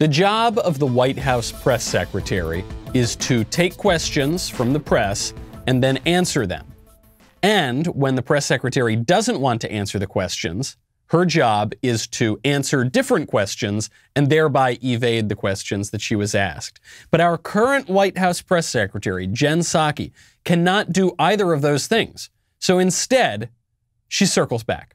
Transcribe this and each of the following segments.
The job of the White House press secretary is to take questions from the press and then answer them. And when the press secretary doesn't want to answer the questions, her job is to answer different questions and thereby evade the questions that she was asked. But our current White House press secretary, Jen Psaki, cannot do either of those things. So instead, she circles back.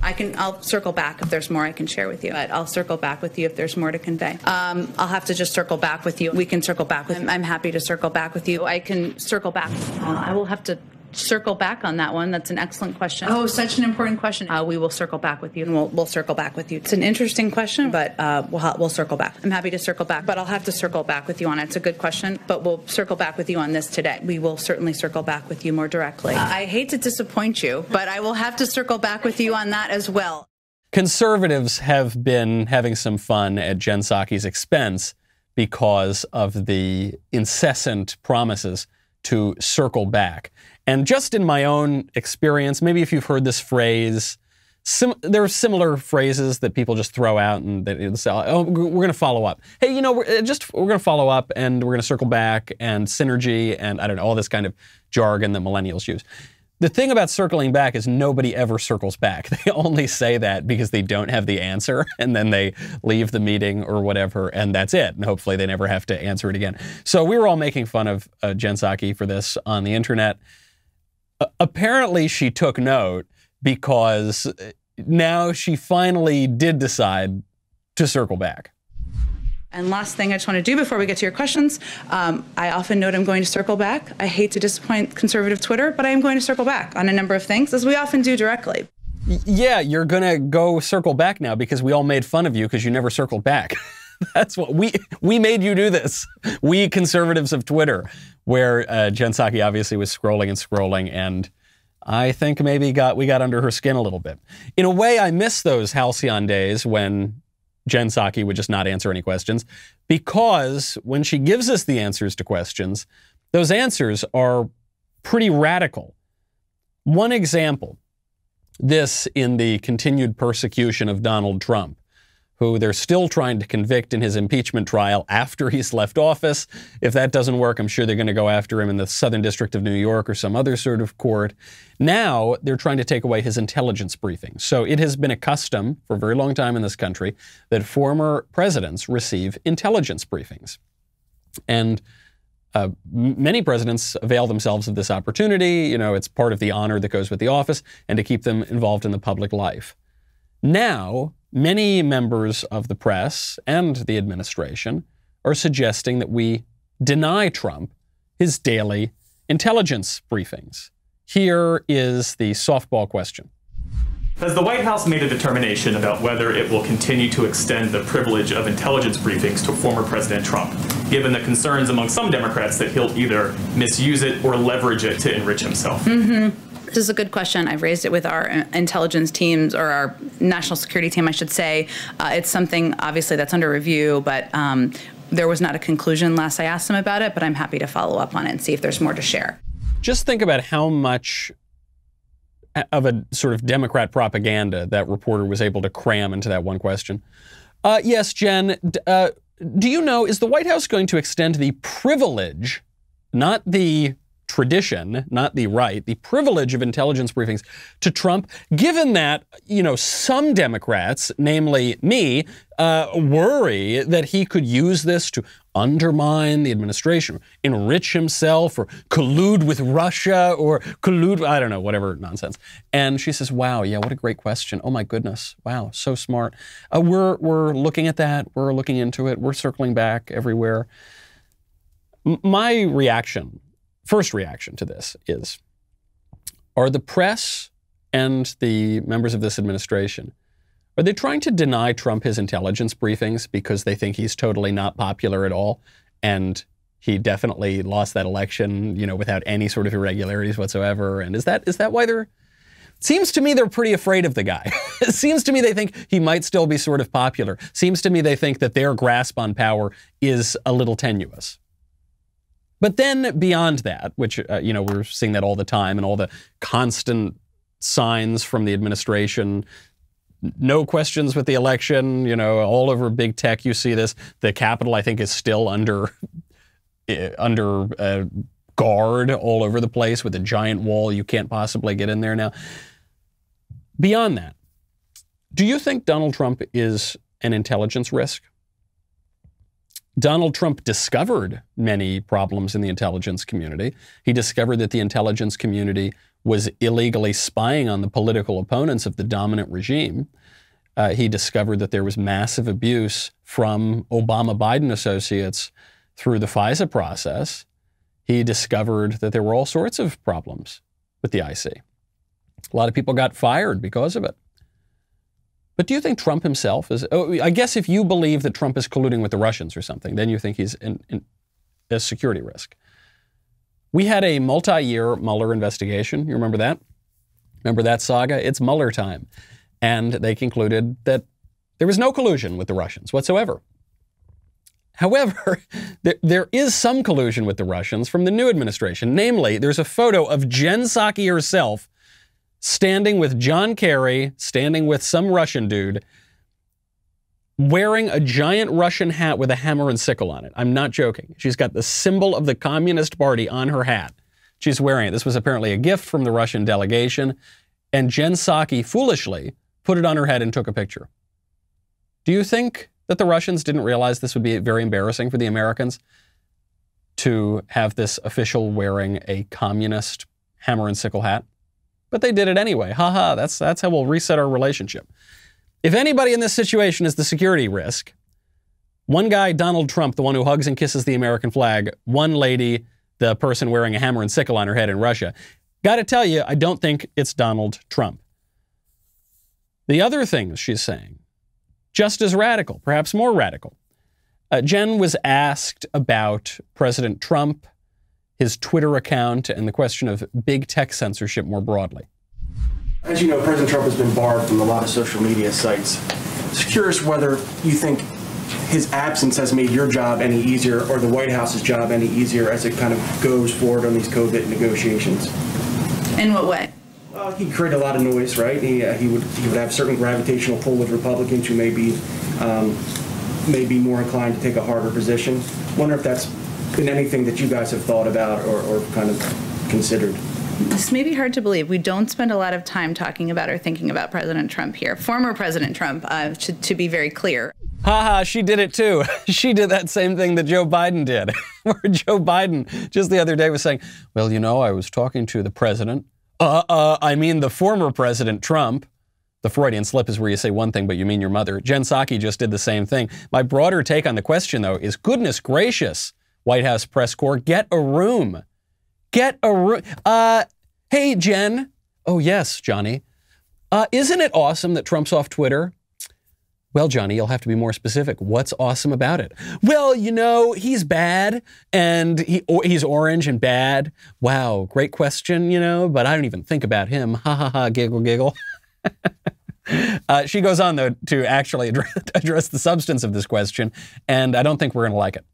I can, I'll circle back if there's more I can share with you. But I'll circle back with you if there's more to convey. Um, I'll have to just circle back with you. We can circle back with. I'm, I'm happy to circle back with you. I can circle back. Uh, I will have to circle back on that one. That's an excellent question. Oh, such an important question. Uh, we will circle back with you, and we'll, we'll circle back with you. It's an interesting question, but uh, we'll we'll circle back. I'm happy to circle back, but I'll have to circle back with you on it. It's a good question, but we'll circle back with you on this today. We will certainly circle back with you more directly. Uh, I hate to disappoint you, but I will have to circle back with you on that as well. Conservatives have been having some fun at Jen Psaki's expense because of the incessant promises to circle back. And just in my own experience, maybe if you've heard this phrase, sim- there are similar phrases that people just throw out and they say, oh, we're going to follow up. Hey, you know, we're uh, just we're going to follow up and we're going to circle back and synergy and I don't know, all this kind of jargon that millennials use. The thing about circling back is nobody ever circles back. They only say that because they don't have the answer and then they leave the meeting or whatever and that's it. And hopefully they never have to answer it again. So we were all making fun of uh, Jen Psaki for this on the internet apparently she took note because uh, now she finally did decide to circle back. And last thing I just want to do before we get to your questions, um, I often note I'm going to circle back. I hate to disappoint conservative Twitter, but I am going to circle back on a number of things, as we often do directly. Yeah, you're going to go circle back now because we all made fun of you because you never circled back. That's what we we made you do this. We conservatives of Twitter, where uh, Jen Psaki obviously was scrolling and scrolling, and I think maybe got we got under her skin a little bit. In a way, I miss those halcyon days when Jen Psaki would just not answer any questions, because when she gives us the answers to questions, those answers are pretty radical. One example, this in the continued persecution of Donald Trump who they're still trying to convict in his impeachment trial after he's left office. If that doesn't work, I'm sure they're going to go after him in the Southern District of New York or some other sort of court. Now they're trying to take away his intelligence briefings. So it has been a custom for a very long time in this country that former presidents receive intelligence briefings. And uh, many presidents avail themselves of this opportunity. You know, it's part of the honor that goes with the office and to keep them involved in the public life. Now, Many members of the press and the administration are suggesting that we deny Trump his daily intelligence briefings. Here is the softball question. Has the White House made a determination about whether it will continue to extend the privilege of intelligence briefings to former President Trump, given the concerns among some Democrats that he'll either misuse it or leverage it to enrich himself? Mm-hmm. This is a good question. I've raised it with our uh, intelligence teams or our national security team, I should say. Uh, it's something obviously that's under review, but um, there was not a conclusion last I asked them about it. But I'm happy to follow up on it and see if there's more to share. Just think about how much uh, of a sort of Democrat propaganda that reporter was able to cram into that one question. Uh, yes, Jen. Uh, do you know is the White House going to extend the privilege, not the tradition, not the right, the privilege of intelligence briefings to Trump, given that, you know, some Democrats, namely me, uh, worry that he could use this to undermine the administration, enrich himself, or collude with Russia, or collude, I don't know, whatever nonsense. And she says, wow, yeah, what a great question. Oh my goodness. Wow, so smart. Uh, we're, we're looking at that. We're looking into it. We're circling back everywhere. M my reaction first reaction to this is are the press and the members of this administration are they trying to deny Trump his intelligence briefings because they think he's totally not popular at all and he definitely lost that election, you know, without any sort of irregularities whatsoever and is that is that why they're Seems to me they're pretty afraid of the guy. Seems to me they think he might still be sort of popular. Seems to me they think that their grasp on power is a little tenuous. But then beyond that, which, uh, you know, we're seeing that all the time and all the constant signs from the administration no questions with the election, you know, all over big tech you see this. The Capitol, I think, is still under, eh, under, uh, guard all over the place with a giant wall. You can't possibly get in there now. Beyond that, do you think Donald Trump is an intelligence risk? Donald Trump discovered many problems in the intelligence community. He discovered that the intelligence community was illegally spying on the political opponents of the dominant regime. Uh, he discovered that there was massive abuse from Obama Biden associates through the FISA process. He discovered that there were all sorts of problems with the IC. A lot of people got fired because of it. But do you think Trump himself is? Oh, I guess if you believe that Trump is colluding with the Russians or something, then you think he's in, in, a security risk. We had a multi-year Mueller investigation. You remember that? Remember that saga? It's Mueller time, and they concluded that there was no collusion with the Russians whatsoever. However, there, there is some collusion with the Russians from the new administration. Namely, there's a photo of Jen Psaki herself standing with John Kerry, standing with some Russian dude, wearing a giant Russian hat with a hammer and sickle on it. I'm not joking. She's got the symbol of the Communist Party on her hat. She's wearing it. This was apparently a gift from the Russian delegation. And Jen Psaki foolishly put it on her head and took a picture. Do you think that the Russians didn't realize this would be very embarrassing for the Americans to have this official wearing a communist hammer and sickle hat? But they did it anyway. Ha ha, that's, that's how we'll reset our relationship. If anybody in this situation is the security risk, one guy, Donald Trump, the one who hugs and kisses the American flag, one lady, the person wearing a hammer and sickle on her head in Russia. Got to tell you, I don't think it's Donald Trump. The other things she's saying, just as radical, perhaps more radical. Uh, Jen was asked about President Trump his Twitter account, and the question of big tech censorship more broadly. As you know, President Trump has been barred from a lot of social media sites. curious whether you think his absence has made your job any easier or the White House's job any easier as it kind of goes forward on these COVID negotiations. In what way? Well, he created a lot of noise, right? He, uh, he would he would have certain gravitational pull with Republicans who may be um, may be more inclined to take a harder position. Wonder if that's been anything that you guys have thought about or, or kind of considered? This may be hard to believe. We don't spend a lot of time talking about or thinking about President Trump here. Former President Trump, uh, to, to be very clear. Haha, ha, she did it too. She did that same thing that Joe Biden did, where Joe Biden just the other day was saying, Well, you know, I was talking to the president. Uh, uh, I mean, the former president Trump. The Freudian slip is where you say one thing, but you mean your mother. Jen Psaki just did the same thing. My broader take on the question, though, is goodness gracious. White House press corps. Get a room. Get a room. Uh, hey, Jen. Oh, yes, Johnny. Uh, isn't it awesome that Trump's off Twitter? Well, Johnny, you'll have to be more specific. What's awesome about it? Well, you know, he's bad and he or, he's orange and bad. Wow, great question, you know, but I don't even think about him. Ha ha ha, giggle, giggle. uh, she goes on, though, to actually address, address the substance of this question, and I don't think we're going to like it.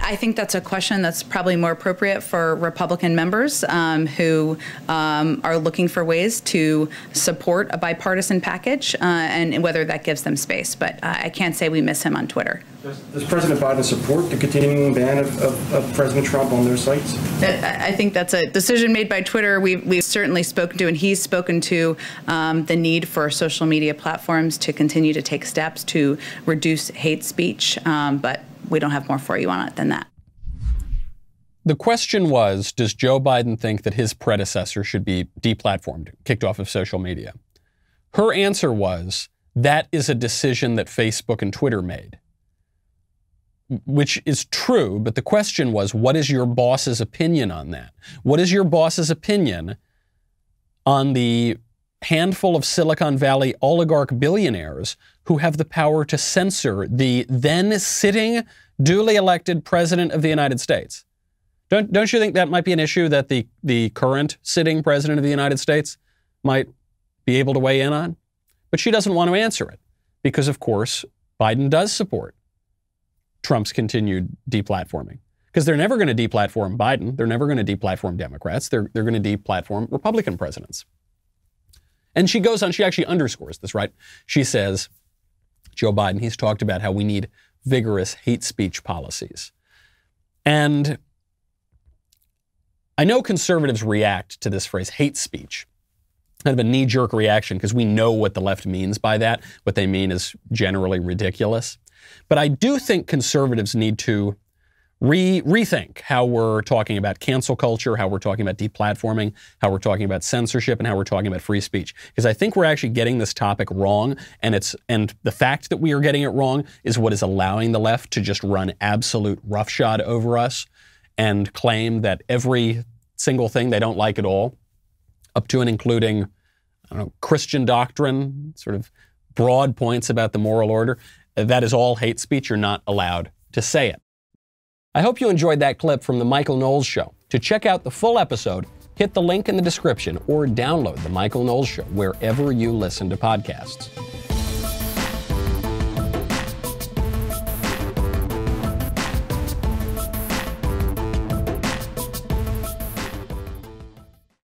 I think that's a question that's probably more appropriate for Republican members um, who um, are looking for ways to support a bipartisan package uh, and whether that gives them space. But uh, I can't say we miss him on Twitter. Does, President Biden support the continuing ban of, of, of, President Trump on their sites? Uh, I think that's a decision made by Twitter. We've, we've certainly spoken to, and he's spoken to, um, the need for social media platforms to continue to take steps to reduce hate speech. Um, but we don't have more for you on it than that. The question was Does Joe Biden think that his predecessor should be deplatformed, kicked off of social media? Her answer was That is a decision that Facebook and Twitter made, which is true. But the question was What is your boss's opinion on that? What is your boss's opinion on the handful of Silicon Valley oligarch billionaires who have the power to censor the then sitting duly elected president of the United States. Don't, don't you think that might be an issue that the, the current sitting president of the United States might be able to weigh in on? But she doesn't want to answer it because, of course, Biden does support Trump's continued deplatforming. Because they're never going to deplatform Biden. They're never going to deplatform Democrats. They're, they're going to deplatform Republican presidents. And she goes on, she actually underscores this, right? She says, Joe Biden, he's talked about how we need vigorous hate speech policies. And I know conservatives react to this phrase, hate speech, kind of a knee jerk reaction because we know what the left means by that. What they mean is generally ridiculous. But I do think conservatives need to re- rethink how we're talking about cancel culture, how we're talking about deplatforming, how we're talking about censorship, and how we're talking about free speech. Because I think we're actually getting this topic wrong, and it's and the fact that we are getting it wrong is what is allowing the left to just run absolute roughshod over us and claim that every single thing they don't like at all, up to and including, I don't know, Christian doctrine, sort of broad points about the moral order, that is all hate speech. You're not allowed to say it. I hope you enjoyed that clip from The Michael Knowles Show. To check out the full episode, hit the link in the description or download The Michael Knowles Show wherever you listen to podcasts.